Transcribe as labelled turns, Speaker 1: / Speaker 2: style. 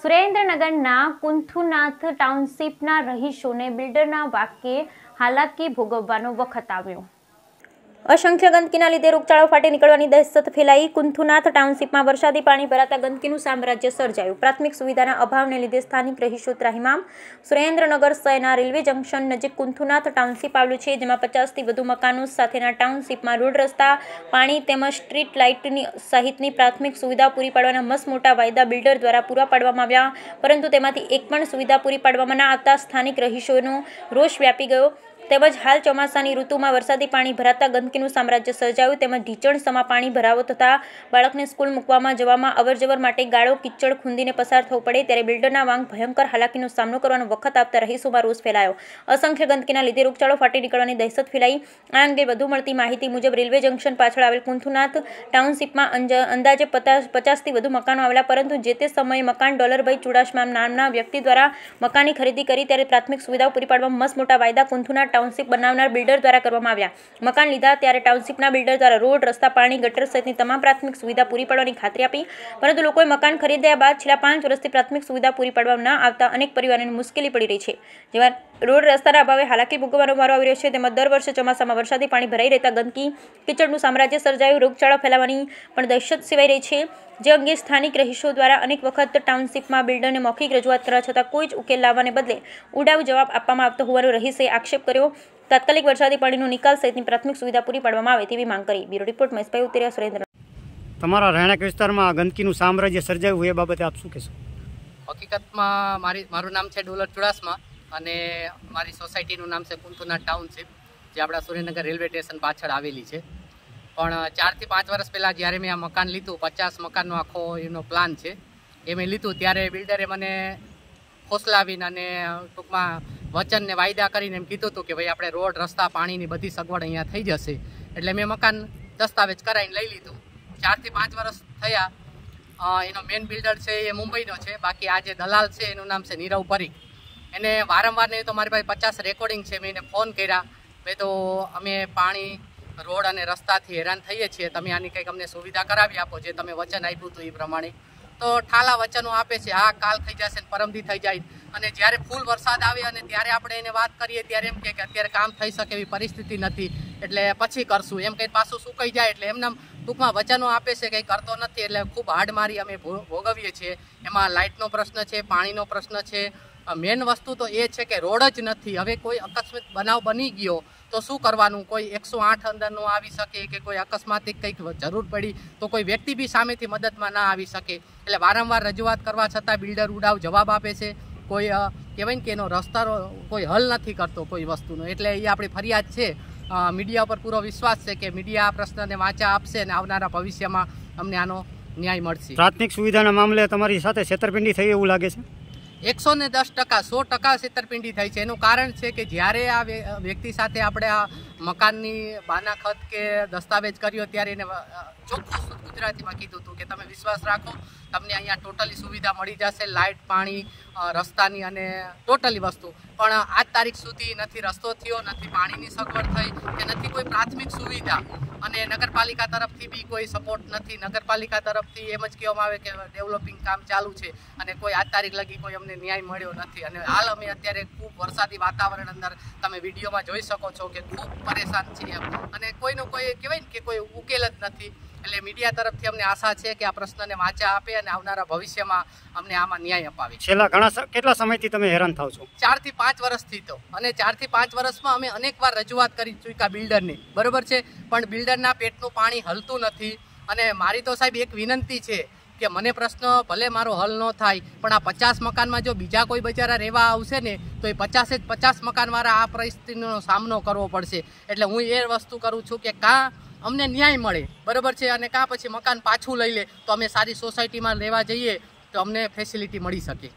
Speaker 1: સુરેન્દ્રનગરના કુંથુનાથ ટાઉનશીપના રહીશોને બિલ્ડરના વાક્યે હાલાકી ભોગવવાનો વખત આવ્યો અસંખ્ય ગંદકીના લીધે રોગચાળો ફાટી નીકળવાની દહેશત ફેલાઈ કુંથુનાથ ટાઉનશીપમાં વરસાદી પાણી ભરાતા ગંદકીનું સામ્રાજ્ય સર્જાયું પ્રાથમિક સુવિધાના અભાવને લીધે સ્થાનિક રહીશો ત્રાહિમામ સુરેન્દ્રનગર શહેરના રેલવે જંકશન નજીક કુંથુનાથ ટાઉનશીપ આવ્યું છે જેમાં પચાસથી વધુ મકાનો સાથેના ટાઉનશીપમાં રોડ રસ્તા પાણી તેમજ સ્ટ્રીટ લાઇટની સહિતની પ્રાથમિક સુવિધા પૂરી પાડવાના મસમોટા વાયદા બિલ્ડર દ્વારા પૂરા પાડવામાં આવ્યા પરંતુ તેમાંથી એક પણ સુવિધા પૂરી પાડવામાં ન આવતા સ્થાનિક રહીશોનો રોષ વ્યાપી ગયો તેમજ હાલ ચોમાસાની ઋતુમાં વરસાદી પાણી ભરાતા ગંદકીનું સામ્રાજ્ય સર્જાયું તેમજ ઢીચણ સમા પાણી ભરાવો તથા બાળકને સ્કૂલ મૂકવામાં જવામાં અવરજવર માટે ગાળો કિચડ ખૂંદીને પસાર થવું પડે ત્યારે બિલ્ડરના વાંગ ભયંકર હાલાકીનો સામનો કરવાનો વખત આપતા રહીશોમાં રોષ ફેલાયો અસંખ્ય ગંદકીના લીધે રોગચાળો ફાટી નીકળવાની દહેશત ફેલાઈ આ અંગે વધુ મળતી માહિતી મુજબ રેલવે જંકશન પાછળ આવેલ કુંથુનાથ ટાઉનશીપમાં અંદાજે પચાસ પચાસથી વધુ મકાનો આવેલા પરંતુ જે તે સમયે મકાન ડોલરભાઈ ચુડાસમા નામના વ્યક્તિ દ્વારા મકાનની ખરીદી કરી ત્યારે પ્રાથમિક સુવિધાઓ પૂરી પાડવા મસ્ત મોટા વાયદા કુંથુના টাউনশিপ બનાવનાર বিল্ডার দ্বারা કરવામાં આવ્યા মকান লিধা ত্যারে টাউনশিপ না বিল্ডার দ্বারা রোড রাস্তা পানি গটার সাইট নি तमाम प्राथमिक सुविधा पूरी पड़ोनी खात्री આપી परंतु લોકો মকান ખરીদিয়া বাদ ছিলা 5 વરસতি प्राथमिक सुविधा पूरी पड़वा ना आवता अनेक পরিবারে মুসকেলি पड़ी रही छे जेवा રોડ રસ્તાના અભાવે હાલાકી ભોગવવાનો મારો આવી રહ્યો છે તેમજ દર વર્ષે ચોમાસામાં વરસાદી પાણી ભરાઈ રહેતા ગંદકી કિચડનું સામ્રાજ્ય સર્જાયું રોગચાળો ફેલાવાની પણ દહેશત સેવાઈ રહી છે જે અંગે સ્થાનિક રહીશો દ્વારા અનેક વખત ટાઉનશીપમાં બિલ્ડરને મૌખિક રજૂઆત કરવા છતાં કોઈ જ ઉકેલ લાવવાને બદલે ઉડાવ જવાબ આપવામાં આવતો હોવાનો રહીશે આક્ષેપ કર્યો તાત્કાલિક વરસાદી પાણીનો નિકાલ સહિતની પ્રાથમિક સુવિધા પૂરી પાડવામાં આવે તેવી માંગ કરી બ્યુરો રિપોર્ટ મહેશભાઈ ઉતરિયા સુરેન્દ્ર તમારા રહેણાંક વિસ્તારમાં ગંદકીનું સામ્રાજ્ય સર્જાયું એ બાબતે આપ શું કહેશો
Speaker 2: હકીકતમાં મારી મારું નામ છે ડોલર ચુડાસમા અને મારી સોસાયટીનું નામ છે કુંથુના ટાઉનશીપ જે આપણા સુરેન્દ્રનગર રેલવે સ્ટેશન પાછળ આવેલી છે પણ ચારથી પાંચ વર્ષ પહેલાં જ્યારે મેં આ મકાન લીધું પચાસ મકાનનો આખો એનો પ્લાન છે એ મેં લીધું ત્યારે બિલ્ડરે મને ખોસલાવીને અને ટૂંકમાં વચનને વાયદા કરીને એમ કીધું હતું કે ભાઈ આપણે રોડ રસ્તા પાણીની બધી સગવડ અહીંયા થઈ જશે એટલે મેં મકાન દસ્તાવેજ કરાવીને લઈ લીધું ચારથી પાંચ વર્ષ થયા એનો મેન બિલ્ડર છે એ મુંબઈનો છે બાકી આ જે દલાલ છે એનું નામ છે નીરવ પરીખ એને વારંવાર નહીં તો મારી પાસે પચાસ રેકોર્ડિંગ છે મેં એને ફોન કર્યા ભાઈ તો અમે પાણી રોડ અને રસ્તાથી હેરાન થઈએ છીએ તમે આની કંઈક અમને સુવિધા કરાવી આપો જે તમે વચન આપ્યું હતું એ પ્રમાણે તો ઠાલા વચનો આપે છે હા કાલ થઈ જશે પરમદી થઈ જાય અને જ્યારે ફૂલ વરસાદ આવે અને ત્યારે આપણે એને વાત કરીએ ત્યારે એમ કે અત્યારે કામ થઈ શકે એવી પરિસ્થિતિ નથી એટલે પછી કરશું એમ કંઈ પાછું સુકાઈ જાય એટલે એમને ટૂંકમાં વચનો આપે છે કંઈ કરતો નથી એટલે ખૂબ હાડ મારી અમે ભોગવીએ છીએ એમાં લાઇટનો પ્રશ્ન છે પાણીનો પ્રશ્ન છે મેન વસ્તુ તો એ છે કે રોડ જ નથી હવે કોઈ અકસ્મિત બનાવ બની ગયો તો શું કરવાનું કોઈ એકસો આઠ અંદરનો આવી શકે કે કોઈ અકસ્માતિક કંઈક જરૂર પડી તો કોઈ વ્યક્તિ બી સામેથી મદદમાં ના આવી શકે એટલે વારંવાર રજૂઆત કરવા છતાં બિલ્ડર ઉડાવ જવાબ આપે છે કોઈ કહેવાય ને કે એનો રસ્તા કોઈ હલ નથી કરતો કોઈ વસ્તુનો એટલે એ આપણી ફરિયાદ છે મીડિયા પર પૂરો વિશ્વાસ છે કે મીડિયા આ પ્રશ્નને વાંચા આપશે અને આવનારા ભવિષ્યમાં અમને આનો ન્યાય મળશે પ્રાથમિક સુવિધાના મામલે તમારી સાથે છેતરપિંડી
Speaker 1: થઈ એવું લાગે છે
Speaker 2: એકસો ને દસ ટકા સો ટકા છેતરપિંડી થઈ છે એનું કારણ છે કે જ્યારે આ વ્યક્તિ સાથે આપણે આ મકાનની બાના ખત કે દસ્તાવેજ કર્યો ત્યારે એને ચોખ્ખું ગુજરાતીમાં કીધું હતું કે તમે વિશ્વાસ રાખો તમને અહીંયા ટોટલી સુવિધા મળી જશે લાઇટ પાણી રસ્તાની અને ટોટલી વસ્તુ પણ આજ તારીખ સુધી નથી રસ્તો થયો નથી પાણીની સગવડ થઈ કે નથી કોઈ પ્રાથમિક સુવિધા અને નગરપાલિકા તરફથી બી કોઈ સપોર્ટ નથી નગરપાલિકા તરફથી એમ જ કહેવામાં આવે કે ડેવલપિંગ કામ ચાલુ છે અને કોઈ આજ તારીખ લગી કોઈ અમને ન્યાય મળ્યો નથી અને હાલ અમે અત્યારે ખૂબ વરસાદી વાતાવરણ અંદર તમે વિડીયોમાં જોઈ શકો છો કે ખૂબ પરેશાન છીએ અને કોઈનું કોઈ કહેવાય ને કે કોઈ ઉકેલ જ નથી એટલે મીડિયા તરફથી અમને આશા છે કે આ પ્રશ્નને વાંચા આપે અને આવનારા ભવિષ્યમાં અમને આમાં ન્યાય અપાવે છેલ્લા ઘણા કેટલા સમયથી તમે હેરાન થાવ છો ચારથી પાંચ વર્ષથી તો અને ચારથી પાંચ વર્ષમાં અમે અનેકવાર રજૂઆત કરી ચૂક્યા બિલ્ડરની બરોબર છે પણ બિલ્ડરના પેટનું પાણી હલતું નથી અને મારી તો સાહેબ એક વિનંતી છે કે મને પ્રશ્ન ભલે મારો હલ ન થાય પણ આ પચાસ મકાનમાં જો બીજા કોઈ બચારા રહેવા આવશે ને તો એ પચાસે જ પચાસ મકાનવાળા આ પરિસ્થિતિનો સામનો કરવો પડશે એટલે હું એ વસ્તુ કરું છું કે કાં અમને ન્યાય મળે બરાબર છે અને કાં પછી મકાન પાછું લઈ લે તો અમે સારી સોસાયટીમાં રહેવા જઈએ તો અમને ફેસિલિટી મળી શકે